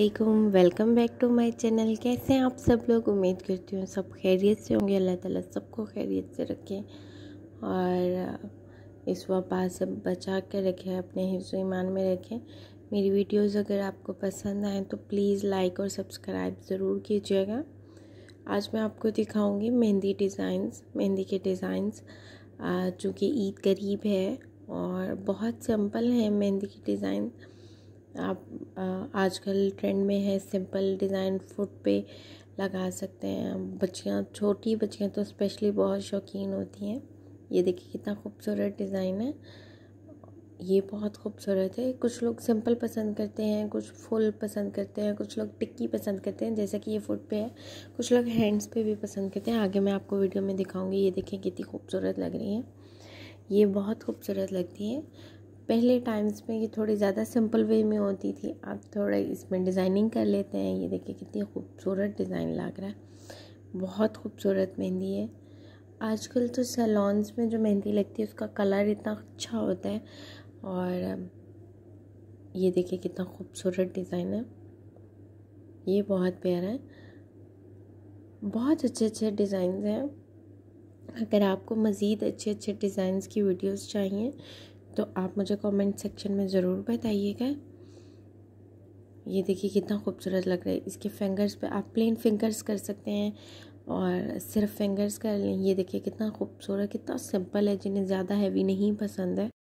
Aslam welcome back to my channel कैसे हैं आप सब लोग उम्मीद करती हूँ सब खैरियत से होंगे अल्लाह ताला सबको खैरियत से रखें और इस वबा से बचा कर रखें अपने हिस्सों ईमान में रखें मेरी वीडियोस अगर आपको पसंद आए तो प्लीज़ लाइक और सब्सक्राइब ज़रूर कीजिएगा आज मैं आपको दिखाऊँगी मेहंदी डिज़ाइंस मेहंदी के डिज़ाइंस चूँकि ईद करीब है और बहुत सिंपल हैं मेहंदी के डिज़ाइन आप आजकल ट्रेंड में है सिंपल डिज़ाइन फुट पे लगा सकते हैं बच्चियाँ छोटी बच्चियाँ तो स्पेशली बहुत शौकीन होती हैं ये देखिए कितना खूबसूरत डिज़ाइन है ये बहुत खूबसूरत है कुछ लोग सिंपल पसंद करते हैं कुछ फुल पसंद करते हैं कुछ लोग टिक्की पसंद करते हैं जैसा कि ये फुट पे है कुछ लोग हैंड्स पे भी पसंद करते हैं आगे मैं आपको वीडियो में दिखाऊंगी ये देखिए कितनी खूबसूरत लग रही है ये बहुत खूबसूरत लगती है पहले टाइम्स में ये थोड़ी ज़्यादा सिंपल वे में होती थी अब थोड़ा इसमें डिज़ाइनिंग कर लेते हैं ये देखिए कितनी खूबसूरत डिज़ाइन लग रहा है बहुत खूबसूरत मेहंदी है आजकल तो सैलॉन्स में जो मेहंदी लगती है उसका कलर इतना अच्छा होता है और ये देखिए कितना खूबसूरत डिज़ाइन है ये बहुत प्यारा है बहुत अच्छे अच्छे डिज़ाइन हैं अगर आपको मज़ीद अच्छे अच्छे डिज़ाइन की वीडियोस चाहिए तो आप मुझे कमेंट सेक्शन में ज़रूर बताइएगा ये देखिए कितना खूबसूरत लग रहा है इसके फिंगर्स पे आप प्लेन फिंगर्स कर सकते हैं और सिर्फ फिंगर्स कर लें ये देखिए कितना खूबसूरत कितना सिंपल है जिन्हें ज़्यादा हैवी नहीं पसंद है